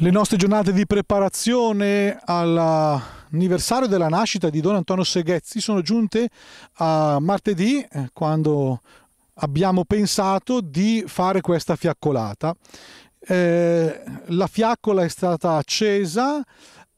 le nostre giornate di preparazione all'anniversario della nascita di Don Antonio Seghezzi sono giunte a martedì eh, quando abbiamo pensato di fare questa fiaccolata. Eh, la fiaccola è stata accesa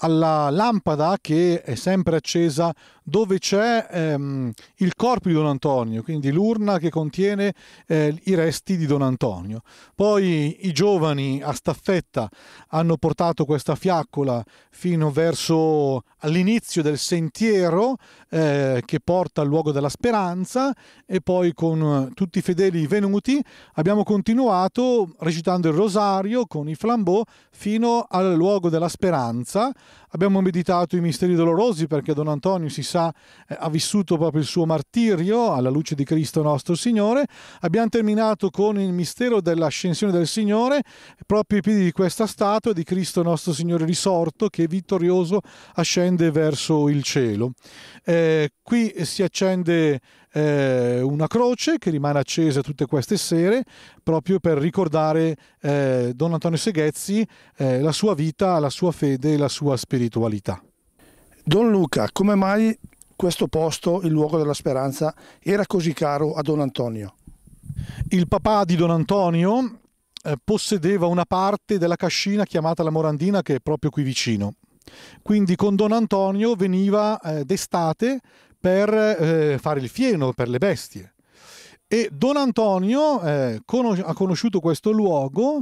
alla lampada che è sempre accesa dove c'è ehm, il corpo di Don Antonio, quindi l'urna che contiene eh, i resti di Don Antonio. Poi i giovani a staffetta hanno portato questa fiaccola fino verso all'inizio del sentiero eh, che porta al luogo della speranza e poi con tutti i fedeli venuti abbiamo continuato recitando il rosario con i flambeau fino al luogo della speranza. Abbiamo meditato i misteri dolorosi perché Don Antonio si sa città eh, ha vissuto proprio il suo martirio alla luce di Cristo nostro Signore. Abbiamo terminato con il mistero dell'ascensione del Signore, proprio ai piedi di questa statua di Cristo nostro Signore risorto che vittorioso ascende verso il cielo. Eh, qui si accende eh, una croce che rimane accesa tutte queste sere proprio per ricordare eh, Don Antonio Seghezzi, eh, la sua vita, la sua fede e la sua spiritualità. Don Luca, come mai questo posto, il luogo della speranza, era così caro a Don Antonio. Il papà di Don Antonio eh, possedeva una parte della cascina chiamata la Morandina che è proprio qui vicino. Quindi con Don Antonio veniva eh, d'estate per eh, fare il fieno per le bestie. E Don Antonio eh, conos- ha conosciuto questo luogo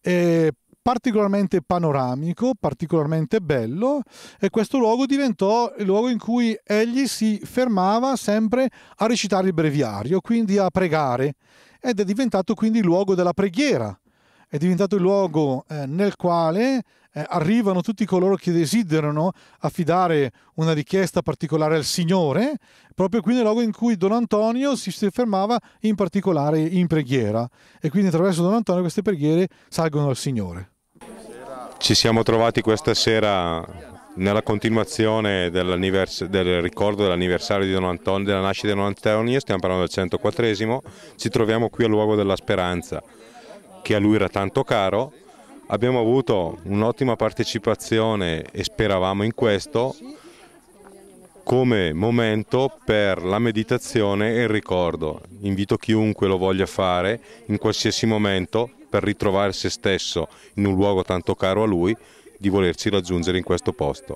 eh, particolarmente panoramico, particolarmente bello e questo luogo diventò il luogo in cui egli si fermava sempre a recitare il breviario, quindi a pregare ed è diventato quindi il luogo della preghiera, è diventato il luogo eh, nel quale eh, arrivano tutti coloro che desiderano affidare una richiesta particolare al Signore, proprio qui nel luogo in cui Don Antonio si fermava in particolare in preghiera e quindi attraverso Don Antonio queste preghiere salgono al Signore. Ci siamo trovati questa sera nella continuazione del ricordo dell'anniversario della nascita di Don Antonio, stiamo parlando del 104esimo, ci troviamo qui al luogo della speranza che a lui era tanto caro, abbiamo avuto un'ottima partecipazione e speravamo in questo come momento per la meditazione e il ricordo. Invito chiunque lo voglia fare in qualsiasi momento per ritrovare se stesso in un luogo tanto caro a lui, di volerci raggiungere in questo posto.